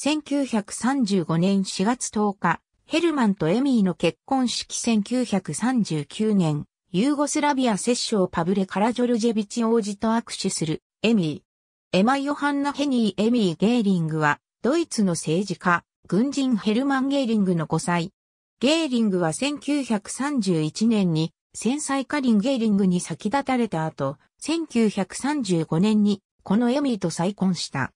1935年4月10日、ヘルマンとエミーの結婚式1939年、ユーゴスラビア摂政パブレ・カラジョルジェビチ王子と握手する、エミー。エマ・ヨハンナ・ヘニー・エミー・ゲーリングは、ドイツの政治家、軍人ヘルマン・ゲーリングの5歳。ゲーリングは1931年に、戦災カリン・ゲーリングに先立たれた後、1935年に、このエミーと再婚した。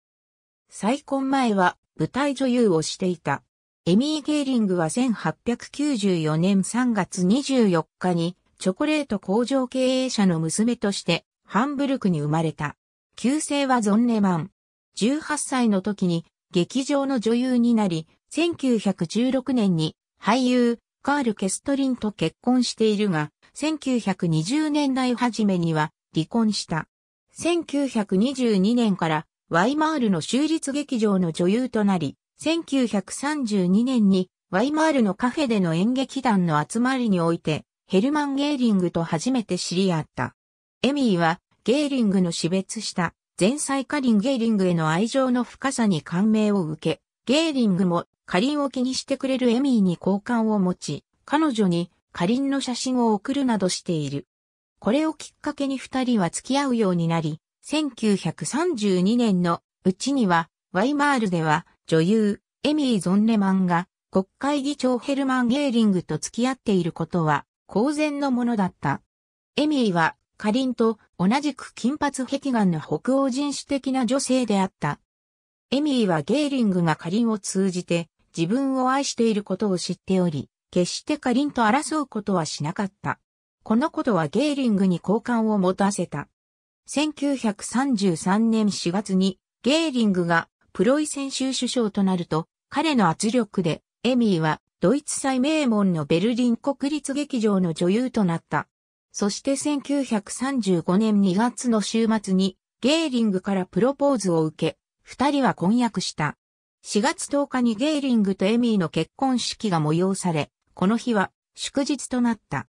再婚前は、舞台女優をしていた。エミー・ゲーリングは1894年3月24日にチョコレート工場経営者の娘としてハンブルクに生まれた。旧姓はゾンネマン。18歳の時に劇場の女優になり、1916年に俳優カール・ケストリンと結婚しているが、1920年代初めには離婚した。1922年からワイマールの州立劇場の女優となり、1932年にワイマールのカフェでの演劇団の集まりにおいて、ヘルマン・ゲーリングと初めて知り合った。エミーは、ゲーリングの死別した前妻カリン・ゲーリングへの愛情の深さに感銘を受け、ゲーリングもカリンを気にしてくれるエミーに好感を持ち、彼女にカリンの写真を送るなどしている。これをきっかけに二人は付き合うようになり、1932年のうちには、ワイマールでは女優、エミー・ゾンネマンが国会議長ヘルマン・ゲーリングと付き合っていることは公然のものだった。エミーは、カリンと同じく金髪壁眼の北欧人種的な女性であった。エミーはゲーリングがカリンを通じて自分を愛していることを知っており、決してカリンと争うことはしなかった。このことはゲーリングに好感を持たせた。1933年4月にゲーリングがプロイセン州首相となると、彼の圧力でエミーはドイツ最名門のベルリン国立劇場の女優となった。そして1935年2月の週末にゲーリングからプロポーズを受け、二人は婚約した。4月10日にゲーリングとエミーの結婚式が催され、この日は祝日となった。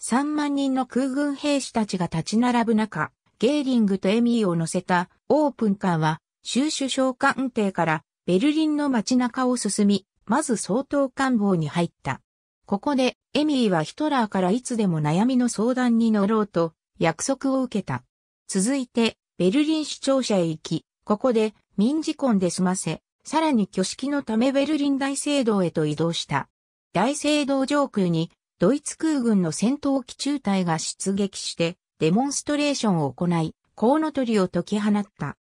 3万人の空軍兵士たちが立ち並ぶ中、ゲーリングとエミーを乗せたオープンカーは、州首相官邸からベルリンの街中を進み、まず総統官房に入った。ここで、エミーはヒトラーからいつでも悩みの相談に乗ろうと、約束を受けた。続いて、ベルリン市庁舎へ行き、ここで、民事婚で済ませ、さらに挙式のためベルリン大聖堂へと移動した。大聖堂上空に、ドイツ空軍の戦闘機中隊が出撃して、デモンストレーションを行い、コウノトリを解き放った。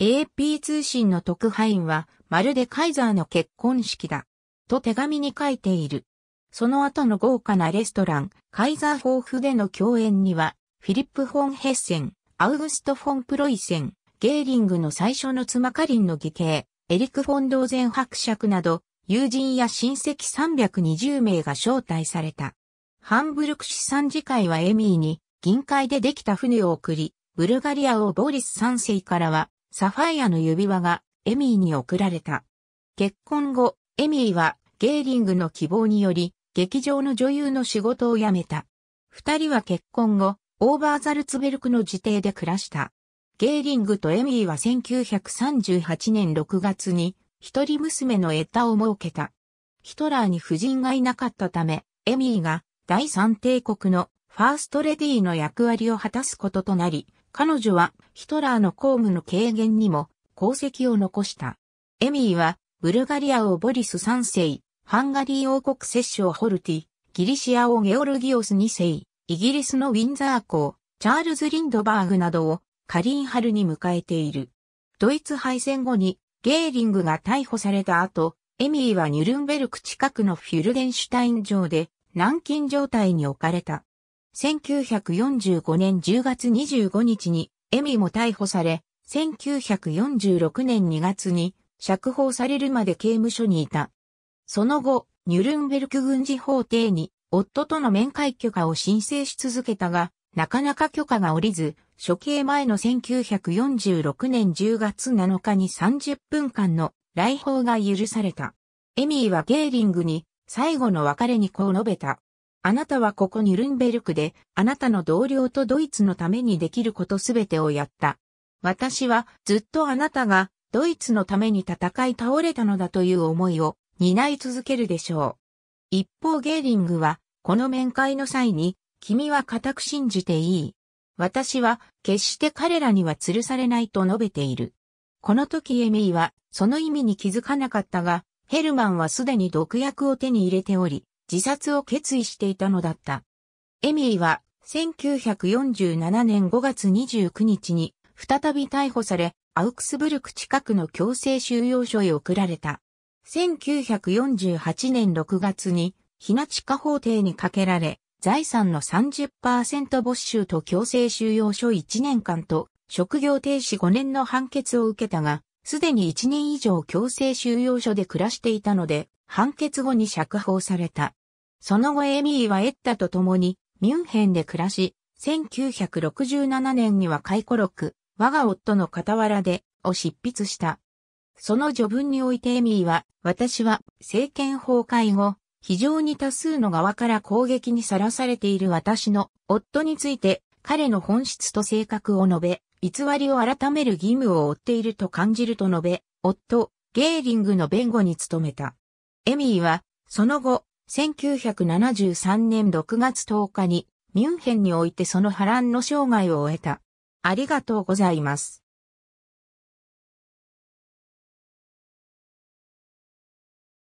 AP 通信の特派員は、まるでカイザーの結婚式だ。と手紙に書いている。その後の豪華なレストラン、カイザーホーフでの共演には、フィリップ・フォン・ヘッセン、アウグスト・フォン・プロイセン、ゲーリングの最初の妻カリンの義兄、エリク・フォン・ドーゼン伯爵など、友人や親戚320名が招待された。ハンブルク市産次会はエミーに、銀海でできた船を送り、ブルガリア王ボリス3世からは、サファイアの指輪がエミーに贈られた。結婚後、エミーはゲーリングの希望により、劇場の女優の仕事を辞めた。二人は結婚後、オーバーザルツベルクの自邸で暮らした。ゲーリングとエミーは1938年6月に、一人娘のエタを設けた。ヒトラーに夫人がいなかったため、エミーが第三帝国のファーストレディーの役割を果たすこととなり、彼女はヒトラーの公務の軽減にも功績を残した。エミーは、ブルガリア王ボリス3世、ハンガリー王国摂政ホルティ、ギリシア王ゲオルギオス2世、イギリスのウィンザー公、チャールズ・リンドバーグなどをカリンハルに迎えている。ドイツ敗戦後にゲーリングが逮捕された後、エミーはニュルンベルク近くのフュルデンシュタイン城で軟禁状態に置かれた。1945年10月25日に、エミも逮捕され、1946年2月に釈放されるまで刑務所にいた。その後、ニュルンベルク軍事法廷に夫との面会許可を申請し続けたが、なかなか許可が下りず、処刑前の1946年10月7日に30分間の来訪が許された。エミーはゲーリングに最後の別れにこう述べた。あなたはここニュルンベルクで、あなたの同僚とドイツのためにできることすべてをやった。私はずっとあなたがドイツのために戦い倒れたのだという思いを担い続けるでしょう。一方ゲーリングは、この面会の際に、君は固く信じていい。私は決して彼らには吊るされないと述べている。この時エミーはその意味に気づかなかったが、ヘルマンはすでに毒薬を手に入れており、自殺を決意していたのだった。エミーは1947年5月29日に再び逮捕され、アウクスブルク近くの強制収容所へ送られた。1948年6月に、日な地下法廷にかけられ、財産の30%没収と強制収容所1年間と、職業停止5年の判決を受けたが、すでに1年以上強制収容所で暮らしていたので、判決後に釈放された。その後エミーはエッタと共にミュンヘンで暮らし、1967年には回顧録、我が夫の傍らでを執筆した。その序文においてエミーは、私は政権崩壊後、非常に多数の側から攻撃にさらされている私の夫について彼の本質と性格を述べ、偽りを改める義務を負っていると感じると述べ、夫、ゲーリングの弁護に努めた。エミーは、その後、1973年6月10日にミュンヘンにおいてその波乱の生涯を終えた。ありがとうございます。